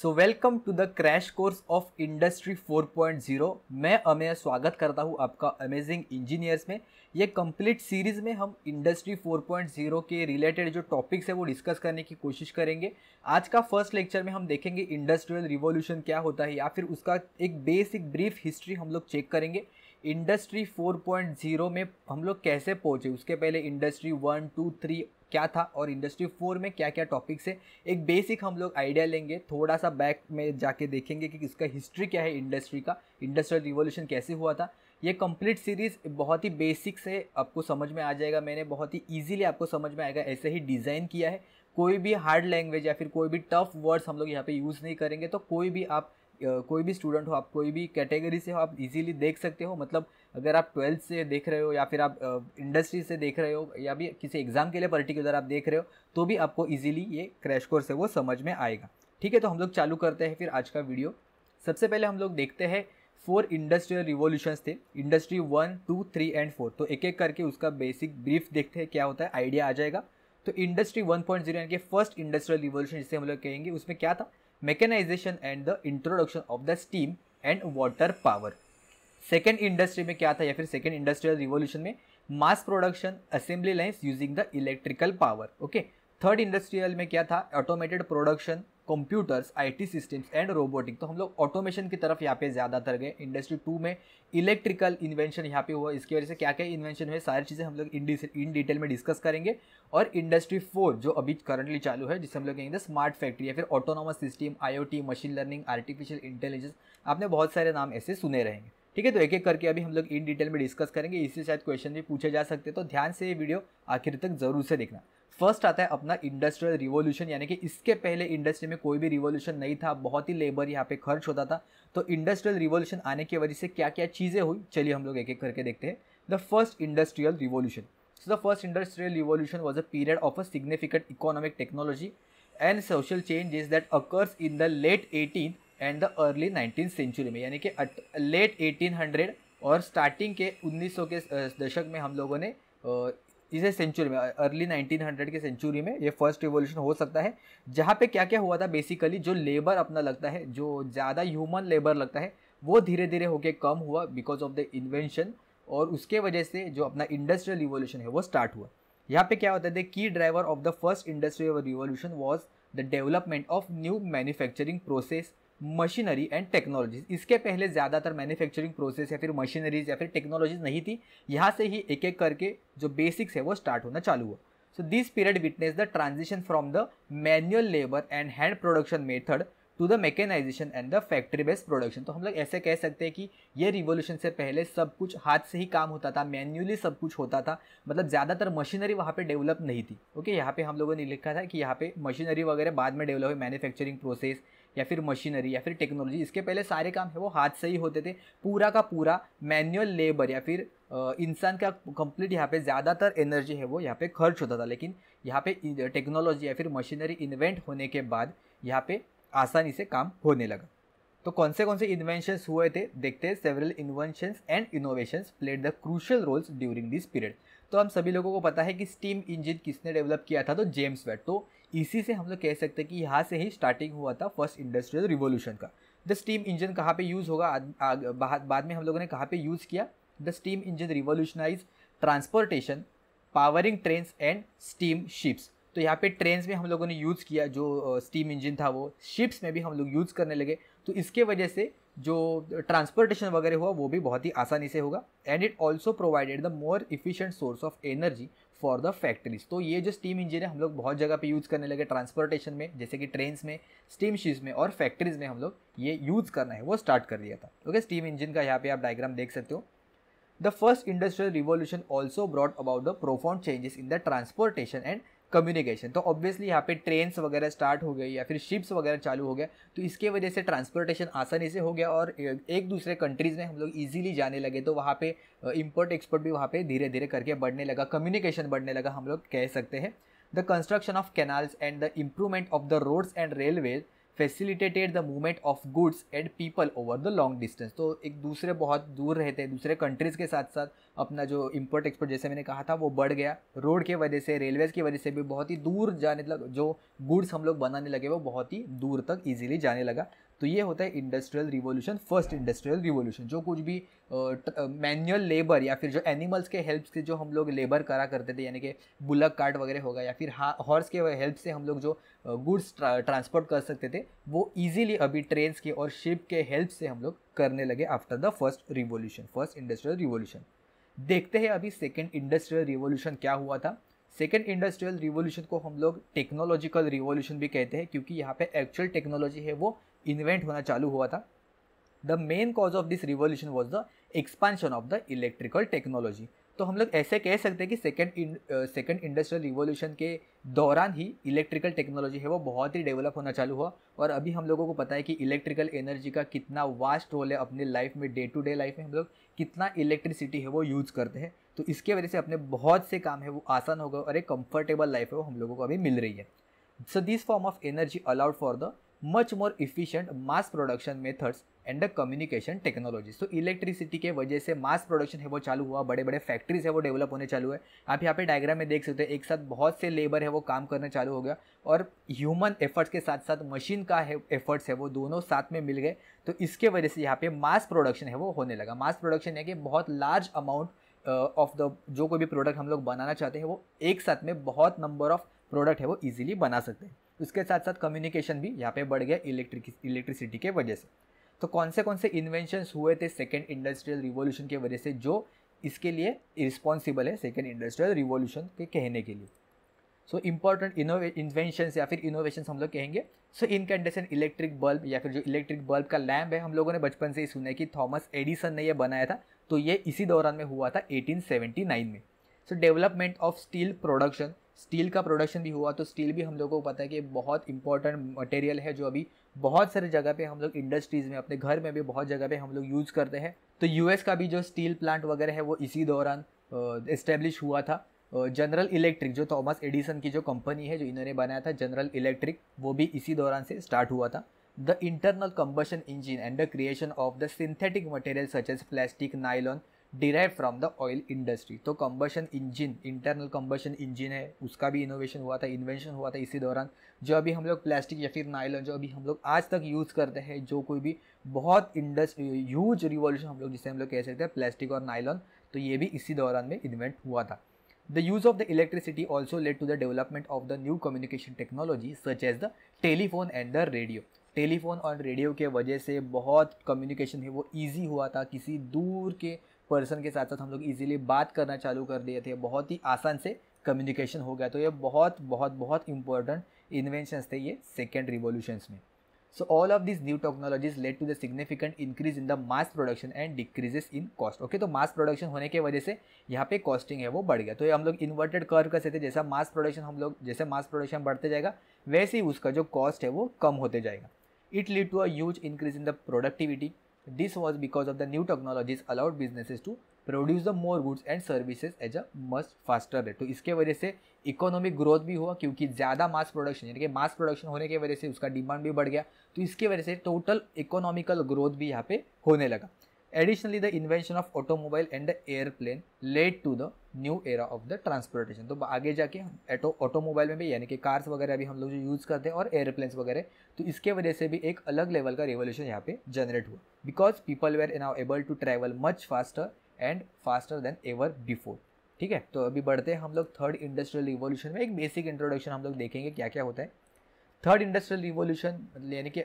So welcome to the crash course of industry 4.0 मैं अमेय स्वागत करता हूँ आपका अमेजिंग इंजीनियर्स में ये कंप्लीट सीरीज़ में हम इंडस्ट्री 4.0 के रिलेटेड जो टॉपिक्स है वो डिस्कस करने की कोशिश करेंगे आज का फर्स्ट लेक्चर में हम देखेंगे इंडस्ट्रियल रिवॉल्यूशन क्या होता है या फिर उसका एक बेसिक ब्रीफ हिस्ट्री हम लोग चेक करेंगे इंडस्ट्री 4.0 में हम लोग कैसे पहुँचे उसके पहले इंडस्ट्री वन टू थ्री क्या था और इंडस्ट्री फोर में क्या क्या टॉपिक्स है एक बेसिक हम लोग आइडिया लेंगे थोड़ा सा बैक में जाके देखेंगे कि इसका हिस्ट्री क्या है इंडस्ट्री का इंडस्ट्रियल रिवोल्यूशन कैसे हुआ था ये कंप्लीट सीरीज़ बहुत ही बेसिक से आपको समझ में आ जाएगा मैंने बहुत ही ईजिली आपको समझ में आएगा ऐसे ही डिज़ाइन किया है कोई भी हार्ड लैंग्वेज या फिर कोई भी टफ वर्ड्स हम लोग यहाँ पे यूज़ नहीं करेंगे तो कोई भी आप कोई भी स्टूडेंट हो आप कोई भी कैटेगरी से हो आप इजीली देख सकते हो मतलब अगर आप ट्वेल्थ से देख रहे हो या फिर आप इंडस्ट्री से देख रहे हो या भी किसी एग्ज़ाम के लिए पर्टिकुलर आप देख रहे हो तो भी आपको इजीली ये क्रैश कोर्स है वो समझ में आएगा ठीक है तो हम लोग चालू करते हैं फिर आज का वीडियो सबसे पहले हम लोग देखते हैं फोर इंडस्ट्रियल रिवोल्यूशंस थे industry one two three and four तो एक एक करके उसका बेसिक ब्रीफ देखते हैं क्या होता है आइडिया आ जाएगा तो इंडस्ट्री वन पॉइंट जीरो यानी कि फर्स्ट इंडस्ट्रियल रिवोल्यूशन जिसे हम लोग कहेंगे उसमें क्या था mechanization and the introduction of the steam and water power second industry में क्या था या फिर सेकेंड इंडस्ट्रियल रिवोल्यूशन में mass production assembly lines using the electrical power okay third industrial में क्या था automated production computers IT systems and robotic तो हम लोग ऑटोमेशन की तरफ यहाँ पे ज़्यादातर गए इंडस्ट्री टू में इलेक्ट्रिकल इन्वेंशन यहाँ पे हुआ इसकी वजह से क्या क्या इन्वेंशन हुए सारी चीज़ें हम लोग इन इन डिटेल में डिस्कस करेंगे और इंडस्ट्री फोर जो अभी करंटली चालू है जिसे हम लोग कहेंगे स्मार्ट फैक्ट्री या फिर autonomous system I machine learning artificial intelligence आपने बहुत सारे नाम ऐसे सुने रहेंगे ठीक है तो एक एक करके अभी हम लोग इन डिटेल में डिस्कस करेंगे इससे शायद क्वेश्चन भी पूछे जा सकते तो ध्यान से ये वीडियो आखिर तक जरूर से देखना फर्स्ट आता है अपना इंडस्ट्रियल रिवोल्यूशन यानी कि इसके पहले इंडस्ट्री में कोई भी रिवोल्यूशन नहीं था बहुत ही लेबर यहाँ पे खर्च होता था तो इंडस्ट्रियल रिवोल्यूशन आने की वजह से क्या क्या चीज़ें हुई चलिए हम लोग एक एक करके देखते हैं the first industrial revolution so the first industrial revolution was a period of a significant economic technology and social change is that occurs in the late eighteen and the early nineteen century में यानी कि late 1800 और starting के 1900 के दशक में हम लोगों ने इसे सेंचुरी में अर्ली 1900 के सेंचुरी में ये फर्स्ट रिवोल्यूशन हो सकता है जहाँ पे क्या क्या हुआ था बेसिकली जो लेबर अपना लगता है जो ज़्यादा ह्यूमन लेबर लगता है वो धीरे धीरे होके कम हुआ बिकॉज ऑफ द इन्वेंशन और उसके वजह से जो अपना इंडस्ट्रियल रिवोल्यूशन है वो स्टार्ट हुआ यहाँ पे क्या होता है the key driver of the first industrial revolution was the development of new manufacturing process machinery and technologies इसके पहले ज़्यादातर मैन्युफैक्चरिंग प्रोसेस या फिर मशीनरीज या फिर टेक्नोलॉजीज नहीं थी यहाँ से ही एक एक करके जो बेसिक्स है वो स्टार्ट होना चालू हुआ so this period witness the transition from the manual labour and hand production method to the mechanization and the factory based production तो हम लोग ऐसे कह सकते हैं कि ये रिवोल्यूशन से पहले सब कुछ हाथ से ही काम होता था मैन्युअली सब कुछ होता था मतलब ज़्यादातर मशीनरी वहाँ पे डेवलप नहीं थी ओके okay, यहाँ पे हम लोगों ने लिखा था कि यहाँ पे मशीनरी वगैरह बाद में डेवलप हुई मैन्युफैक्चरिंग प्रोसेस या फिर मशीनरी या फिर टेक्नोलॉजी इसके पहले सारे काम है वो हाथ से ही होते थे पूरा का पूरा मैनुअल लेबर या फिर इंसान का कंप्लीट यहाँ पे ज़्यादातर एनर्जी है वो यहाँ पे खर्च होता था लेकिन यहाँ पे टेक्नोलॉजी या फिर मशीनरी इन्वेंट होने के बाद यहाँ पे आसानी से काम होने लगा तो कौन से कौन से इन्वेंशंस हुए थे देखते हैं several inventions and innovations played the crucial roles during this period तो हम सभी लोगों को पता है कि स्टीम इंजन किसने डेवलप किया था तो जेम्स वेट तो इसी से हम लोग कह सकते हैं कि यहाँ से ही स्टार्टिंग हुआ था फर्स्ट इंडस्ट्रियल रिवोल्यूशन का द स्टीम इंजन कहाँ पे यूज़ होगा बाद, में हम लोगों ने कहाँ पे यूज़ किया the steam engine revolutionize transportation powering train and steam ships तो यहाँ पे ट्रेन्स में हम लोगों ने यूज़ किया जो स्टीम इंजन था वो शिप्स में भी हम लोग यूज़ करने लगे तो इसके वजह से जो ट्रांसपोर्टेशन वगैरह हुआ वो भी बहुत ही आसानी से होगा and it also provided the more efficient source of energy for the factories तो ये जो स्टीम इंजन है हम लोग बहुत जगह पे यूज़ करने लगे ट्रांसपोर्टेशन में जैसे कि ट्रेन में स्टीम शिप्स में और फैक्ट्रीज़ में हम लोग ये यूज़ करना है वो स्टार्ट कर दिया था ओके स्टीम इंजन का यहाँ पे आप डायग्राम देख सकते हो the first industrial revolution also brought about the profound changes in the transportation and communication तो ऑब्वियसली यहाँ पे ट्रेन्स वगैरह स्टार्ट हो गई या फिर शिप्स वगैरह चालू हो गया तो इसके वजह से ट्रांसपोर्टेशन आसानी से हो गया और एक दूसरे कंट्रीज़ में हम लोग ईजिली जाने लगे तो वहाँ पे इम्पोर्ट एक्सपोर्ट भी वहाँ पे धीरे धीरे करके बढ़ने लगा कम्युनिकेशन बढ़ने लगा हम लोग कह सकते हैं the construction of canals and the improvement of the roads and railways facilitated the movement of goods and people over the long distance तो एक दूसरे बहुत दूर रहते हैं दूसरे कंट्रीज़ के साथ साथ अपना जो इम्पोर्ट एक्सपोर्ट जैसे मैंने कहा था वो बढ़ गया रोड के वजह से रेलवेज़ की वजह से भी बहुत ही दूर जाने लग जो गुड्स हम लोग बनाने लगे वो बहुत ही दूर तक ईजिली जाने लगा तो ये होता है industrial revolution first industrial revolution जो कुछ भी मैनुअल लेबर या फिर जो एनिमल्स के हेल्प से जो हम लोग लेबर करा करते थे यानी कि बुलक कार्ट वगैरह होगा या फिर हॉर्स के हेल्प से हम लोग जो गुड्स ट्रांसपोर्ट कर सकते थे वो ईजिली अभी ट्रेन के और शिप के हेल्प से हम लोग करने लगे after the first revolution first industrial revolution देखते हैं अभी सेकेंड इंडस्ट्रियल रिवोल्यूशन क्या हुआ था सेकेंड इंडस्ट्रियल रिवोल्यूशन को हम लोग टेक्नोलॉजिकल रिवोल्यूशन भी कहते हैं क्योंकि यहाँ पे एक्चुअल टेक्नोलॉजी है वो इन्वेंट होना चालू हुआ था the main cause of this revolution was the expansion of the electrical technology तो हम लोग ऐसे कह सकते हैं कि सेकेंड सेकेंड इंडस्ट्रियल रिवोल्यूशन के दौरान ही इलेक्ट्रिकल टेक्नोलॉजी है वो बहुत ही डेवलप होना चालू हुआ और अभी हम लोगों को पता है कि इलेक्ट्रिकल एनर्जी का कितना वास्ट रोल है अपने लाइफ में डे टू डे लाइफ में हम लोग कितना इलेक्ट्रिसिटी है वो यूज़ करते हैं तो इसके वजह से अपने बहुत से काम है वो आसान हो गए और एक कम्फर्टेबल लाइफ है वो हम लोगों को अभी मिल रही है so this form of energy allowed for the much more efficient mass production methods and the communication technology तो इलेक्ट्रिसिटी के वजह से मास प्रोडक्शन है वो चालू हुआ बड़े बड़े फैक्ट्रीज है वो डेवलप होने चालू है आप यहाँ पे डायग्राम में देख सकते हैं एक साथ बहुत से लेबर है वो काम करना चालू हो गया और ह्यूमन एफर्ट्स के साथ साथ मशीन का है एफर्ट्स है वो दोनों साथ में मिल गए तो इसके वजह से यहाँ पे मास प्रोडक्शन है वो होने लगा मास प्रोडक्शन है कि बहुत लार्ज अमाउंट ऑफ द जो कोई भी प्रोडक्ट हम लोग बनाना चाहते हैं वो एक साथ में बहुत नंबर ऑफ प्रोडक्ट है वो ईजिली बना सकते हैं उसके साथ साथ कम्युनिकेशन भी यहाँ पे बढ़ गया इलेक्ट्रिक इलेक्ट्रिसिटी के वजह से तो कौन से कौन से इन्वेंशंस हुए थे सेकेंड इंडस्ट्रियल रिवोल्यूशन के वजह से जो इसके लिए रिस्पॉन्सिबल है सेकेंड इंडस्ट्रियल रिवोल्यूशन के कहने के लिए सो इम्पॉर्टेंट इन्वेंशन या फिर इनोवेशन हम लोग कहेंगे सो इनकंडेशन इलेक्ट्रिक बल्ब या फिर जो इलेक्ट्रिक बल्ब का लैम्प है हम लोगों ने बचपन से ही सुना है कि थॉमस एडिसन ने यह बनाया था तो ये इसी दौरान में हुआ था 1879 में so development of steel production steel का प्रोडक्शन भी हुआ तो स्टील भी हम लोगों को पता है कि बहुत इंपॉर्टेंट मटेरियल है जो अभी बहुत सारे जगह पे हम लोग इंडस्ट्रीज़ में अपने घर में भी बहुत जगह पे हम लोग यूज़ करते हैं तो यूएस का भी जो स्टील प्लांट वगैरह है वो इसी दौरान इस्टेब्लिश हुआ था जनरल इलेक्ट्रिक जो थॉमस एडिसन की जो कंपनी है जो इन्होंने बनाया था जनरल इलेक्ट्रिक वो भी इसी दौरान से स्टार्ट हुआ था the internal combustion engine and the creation of the synthetic material such as plastic nylon derive from the oil industry तो combustion engine internal combustion engine है उसका भी इनोवेशन हुआ था इन्वेंशन हुआ था इसी दौरान जो अभी हम लोग प्लास्टिक या फिर नायलॉन जो अभी हम लोग आज तक यूज़ करते हैं जो कोई भी बहुत इंडस्ट्री ह्यूज रिवॉल्यूशन हम लोग जिसे हम लोग कह सकते हैं प्लास्टिक और नायलॉन तो ये भी इसी दौरान में इन्वेंट हुआ था the use of the electricity also led to the development of the new communication technology such as the telephone and the radio telephone और रेडियो के वजह से बहुत कम्युनिकेशन है वो ईजी हुआ था किसी दूर के पर्सन के साथ साथ हम लोग इजीली बात करना चालू कर दिए थे बहुत ही आसान से कम्युनिकेशन हो गया तो ये बहुत बहुत बहुत इंपॉर्टेंट इन्वेंशंस थे ये सेकेंड रिवोल्यूशन में so all of this new technologies led to the significant increase in the mass production and decreases in cost okay तो मास प्रोडक्शन होने की वजह से यहाँ पे कॉस्टिंग है वो बढ़ गया तो ये हम लोग इन्वर्टेड कर कैसे थे जैसा मास प्रोडक्शन हम लोग जैसे मास प्रोडक्शन बढ़ते जाएगा वैसे ही उसका जो कॉस्ट है वो कम होते जाएगा it lead to a increase in the productivity this was because of the new technologies allowed businesses to produce the more goods and services as a much faster rate तो इसके वजह से इकोनॉमिक ग्रोथ भी हुआ क्योंकि ज़्यादा mass production यानी कि मास प्रोडक्शन होने की वजह से उसका डिमांड भी बढ़ गया तो इसके वजह से टोटल इकोनॉमिकल ग्रोथ भी यहाँ पे होने लगा additionally the invention of automobile and airplane led to the new era of the transportation तो आगे जाके ऑटो ऑटोमोबाइल में भी यानी कि कार्स वगैरह भी हम लोग जो यूज़ करते हैं और एयरप्लेन्स वगैरह तो इसके वजह से भी एक अलग लेवल का रेवोल्यूशन यहाँ पे जनरेट हुआ because people were now able to travel much faster and faster than ever before ठीक है तो अभी बढ़ते हैं हम लोग थर्ड इंडस्ट्रियल रिवोल्यूशन में एक बेसिक इंट्रोडक्शन हम लोग देखेंगे क्या क्या होता है थर्ड इंडस्ट्रियल रिवोल्यूशन यानी कि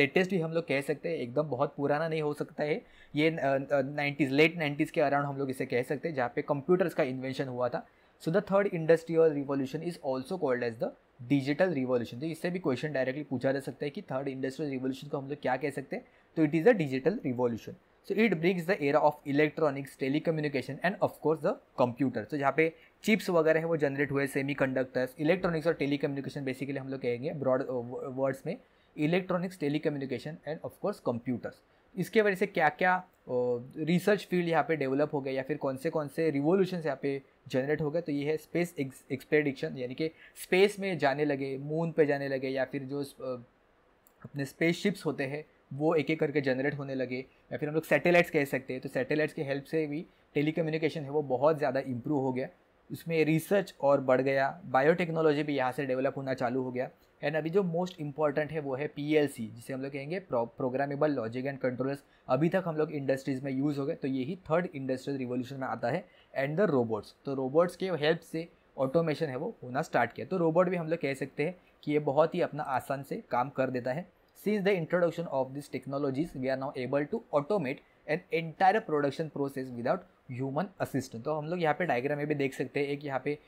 लेटेस्ट भी हम लोग कह सकते हैं एकदम बहुत पुराना नहीं हो सकता है ये नाइन्टीज़ लेट नाइन्टीज़ के अराउंड हम लोग इसे कह सकते हैं जहाँ पे कंप्यूटर्स का इन्वेंशन हुआ था so the third industrial revolution is also called as the digital revolution तो इससे भी क्वेश्चन डायरेक्टली पूछा जा सकता है कि थर्ड इंडस्ट्रियल रिवोल्यूशन को हम लोग क्या कह सकते हैं तो it is the digital revolution so it brings the era of electronics telecommunication and of course the computer so जहाँ पे चिप्स वगैरह हैं वो जनरेट हुए सेमी कंडक्टर्स इलेक्ट्रॉनिक्स और टेली कम्युनिकेशन बेसिकली हम लोग कहेंगे ब्रॉड वर्ड्स में electronics telecommunication and of course computers इसके वजह से क्या क्या रिसर्च फील्ड यहाँ पे डेवलप हो गए या फिर कौन से कौन से रिवोल्यूशन यहाँ पे जनरेट हो गए तो ये है स्पेस एक्सपेडिक्शन यानी कि स्पेस में जाने लगे मून पे जाने लगे या फिर जो अपने स्पेस शिप्स होते हैं वो एक एक करके जनरेट होने लगे या फिर हम लोग सैटेलाइट्स कह सकते हैं तो सैटेलाइट्स की हेल्प से भी कम्युनिकेशन है वो बहुत ज़्यादा इम्प्रूव हो गया उसमें रिसर्च और बढ़ गया बायोटेक्नोलॉजी भी यहाँ से डेवलप होना चालू हो गया एंड अभी जो मोस्ट इंपॉर्टेंट है वो है पी जिसे हम लोग कहेंगे प्रोग्रामेबल लॉजिक एंड कंट्रोलर्स अभी तक हम लोग इंडस्ट्रीज़ में यूज़ हो गए तो यही थर्ड इंडस्ट्रियल रिवोल्यूशन में आता है एंड द रोबोट्स तो रोबोट्स के हेल्प से ऑटोमेशन है वो होना स्टार्ट किया तो रोबोट भी हम लोग कह सकते हैं कि ये बहुत ही अपना आसान से काम कर देता है since the introduction of this technologies we are now able to automate an entire production process without human assistant तो हम लोग यहाँ पे डायग्राम में भी देख सकते हैं एक यहाँ पे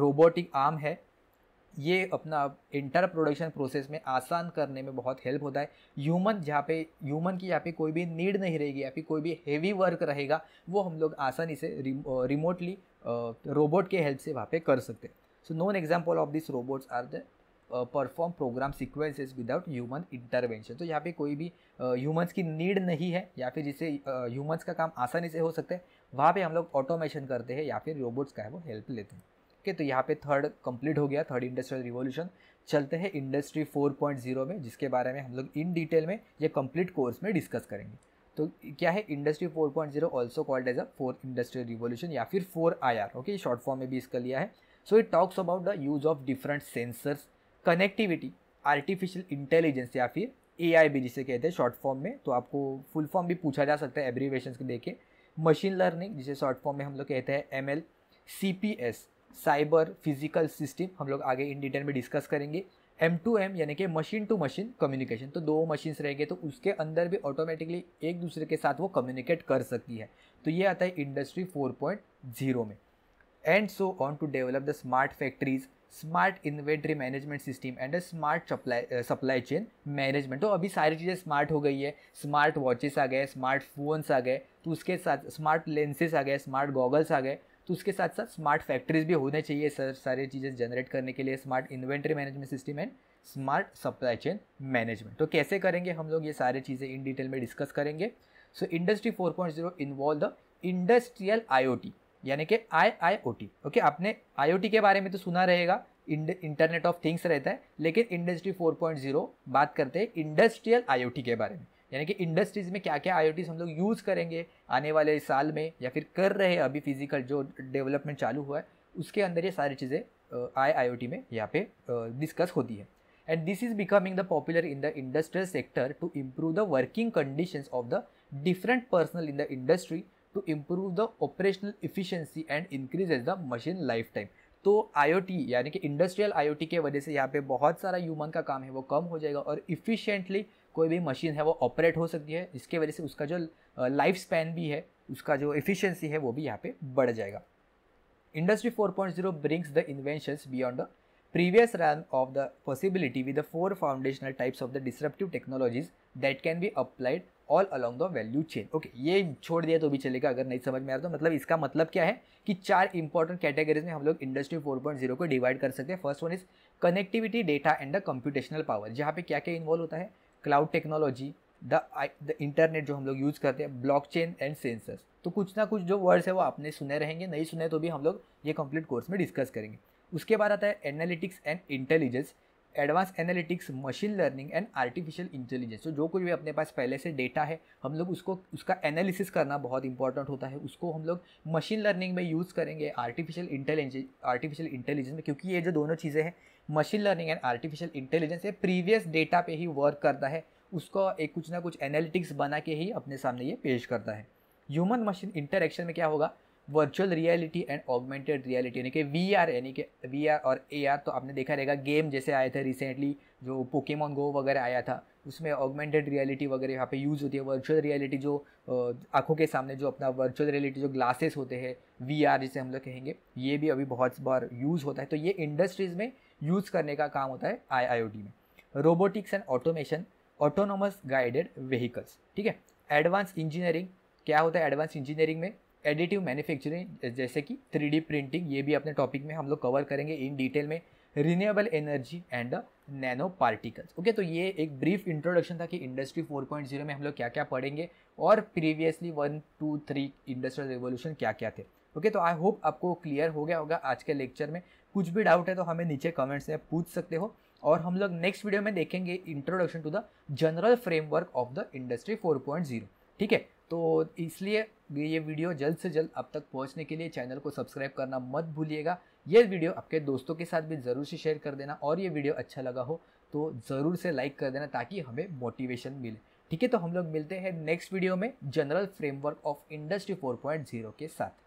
रोबोटिक आर्म है ये अपना इंटर प्रोडक्शन प्रोसेस में आसान करने में बहुत हेल्प होता है ह्यूमन जहाँ पे ह्यूमन की यहाँ पे कोई भी नीड नहीं रहेगी या फिर कोई भी हेवी वर्क रहेगा वो हम लोग आसानी से रिमो, रिमोटली रोबोट के हेल्प से वहाँ पे कर सकते हैं so known example of this robots are the perform program sequences without human intervention तो यहाँ पे कोई भी ह्यूमंस की नीड नहीं है या फिर जिसे ह्यूमंस का काम आसानी से हो सकता है वहाँ पे हम लोग ऑटोमेशन करते हैं या फिर रोबोट्स का है वो हेल्प लेते हैं ओके तो यहाँ पे थर्ड कंप्लीट हो गया थर्ड इंडस्ट्रियल रिवोल्यूशन चलते हैं इंडस्ट्री 4.0 में जिसके बारे में हम लोग इन डिटेल में ये कंप्लीट कोर्स में डिस्कस करेंगे तो क्या है industry 4.0 point zero also called as a four industrial revolution या फिर four I R okay short form में भी इसका लिया है so it talks about the use of different sensors connectivity artificial intelligence या फिर ए आई भी जिसे कहते हैं शॉर्ट फॉर्म में तो आपको फुल फॉर्म भी पूछा जा सकता है एब्रीवेशन के देखे मशीन लर्निंग जिसे शॉर्ट फॉर्म में हम लोग कहते हैं M L C P S cyber physical system हम लोग आगे इन डिटेल में डिस्कस करेंगे एम टू एम यानी कि मशीन टू मशीन कम्युनिकेशन तो दो मशीन्स रहेंगे तो उसके अंदर भी ऑटोमेटिकली एक दूसरे के साथ वो कम्युनिकेट कर सकती है तो ये आता है इंडस्ट्री फोर पॉइंट ज़ीरो में and so on to develop the smart factories smart inventory management system and smart supply supply chain management तो अभी सारी चीज़ें स्मार्ट हो गई है स्मार्ट वॉचेस आ गए स्मार्ट फ़ोन्स आ गए तो उसके साथ स्मार्ट लेंसेज आ गए स्मार्ट गॉगल्स आ गए तो उसके साथ साथ स्मार्ट फैक्ट्रीज भी होने चाहिए सर सारी चीज़ें जनरेट करने के लिए smart inventory management system and smart supply chain management तो कैसे करेंगे हम लोग ये सारी चीज़ें इन डिटेल में डिस्कस करेंगे so industry four point zero involve the industrial T यानी कि आई आई ओ टी ओके आपने आई के बारे में तो सुना रहेगा इंटरनेट ऑफ थिंग्स रहता है लेकिन इंडस्ट्री 4.0 बात करते हैं इंडस्ट्रियल आईओटी के बारे में यानी कि इंडस्ट्रीज़ में क्या क्या आईओटीज हम लोग यूज़ करेंगे आने वाले साल में या फिर कर रहे हैं अभी फिजिकल जो डेवलपमेंट चालू हुआ है उसके अंदर ये सारी चीज़ें आई आई ओ टी में यहाँ पे डिस्कस होती है and this is becoming the popular in the industrial sector to improve the working conditions of the different personal in the industry to improve the operational efficiency and increases the machine lifetime. तो आई O T यानी कि industrial आई O T के वजह से यहाँ पे बहुत सारा ह्यूमन का काम है वो कम हो जाएगा और इफिशियंटली कोई भी मशीन है वो ऑपरेट हो सकती है जिसके वजह से उसका जो लाइफ स्पैन भी है उसका जो इफिशियंसी है वो भी यहाँ पे बढ़ जाएगा industry four point zero brings the invention beyond the previous run of the possibility with the four foundational types of the disruptive technologies that can be applied all along the value chain okay ये छोड़ दिया तो भी चलेगा अगर नहीं समझ में आ रहा तो मतलब इसका मतलब क्या है कि चार इंपॉर्टेंट कैटेगरीज में हम लोग इंडस्ट्री 4.0 को डिवाइड कर सकते हैं first one is connectivity data and the computational power जहाँ पे क्या क्या इन्वॉल्व होता है cloud technology the the internet जो हम लोग यूज़ करते हैं ब्लॉक चेन एंड सेंसर्स तो कुछ ना कुछ जो वर्ड्स है वो आपने सुने रहेंगे नहीं सुने तो भी हम लोग ये कंप्लीट कोर्स में डिस्कस करेंगे उसके बाद आता है analytics and intelligence advance analytics machine learning and artificial intelligence तो जो कुछ भी अपने पास पहले से डेटा है हम लोग उसको उसका एनालिसिस करना बहुत इंपॉर्टेंट होता है उसको हम लोग मशीन लर्निंग में यूज़ करेंगे आर्टिफिशियल इंटेलिजेंस आर्टिफिशियल इंटेलिजेंस में क्योंकि ये जो दोनों चीज़ें हैं machine learning and artificial intelligence ये प्रीवियस डेटा पे ही वर्क करता है उसको एक कुछ ना कुछ एनालिटिक्स बना के ही अपने सामने ये पेश करता है ह्यूमन मशीन इंटरेक्शन में क्या होगा virtual reality and augmented reality यानी कि वी आर यानी कि वी आर और ए आर तो आपने देखा रहेगा गेम जैसे आए थे रिसेंटली जो पोकेमॉन गो वगैरह आया था उसमें ऑगमेंटेड रियलिटी वगैरह यहाँ पे यूज़ होती है वर्चुअल रियलिटी जो आँखों के सामने जो अपना वर्चुअल रियलिटी जो ग्लासेस होते हैं वी आर जिसे हम लोग कहेंगे ये भी अभी बहुत बार यूज़ होता है तो ये इंडस्ट्रीज़ में यूज़ करने का काम होता है आई आई ओ टी में robotics and automation autonomous guided vehicles ठीक है एडवांस इंजीनियरिंग क्या होता है एडवांस इंजीनियरिंग में एडिटिव मैन्युफैक्चरिंग जैसे कि थ्री प्रिंटिंग ये भी अपने टॉपिक में हम लोग कवर करेंगे इन डिटेल में renewable energy and the nano particles okay तो ये एक ब्रीफ इंट्रोडक्शन था कि इंडस्ट्री 4.0 में हम लोग क्या क्या पढ़ेंगे और previously one two three industrial revolution क्या क्या थे ओके okay, तो आई होप आपको क्लियर हो गया होगा आज के लेक्चर में कुछ भी डाउट है तो हमें नीचे कमेंट्स में पूछ सकते हो और हम लोग नेक्स्ट वीडियो में देखेंगे introduction to the general framework of the industry 4.0 ठीक है तो इसलिए ये वीडियो जल्द से जल्द अब तक पहुंचने के लिए चैनल को सब्सक्राइब करना मत भूलिएगा ये वीडियो आपके दोस्तों के साथ भी ज़रूर से शेयर कर देना और ये वीडियो अच्छा लगा हो तो ज़रूर से लाइक कर देना ताकि हमें मोटिवेशन मिले ठीक है तो हम लोग मिलते हैं नेक्स्ट वीडियो में जनरल फ्रेमवर्क ऑफ इंडस्ट्री 4.0 के साथ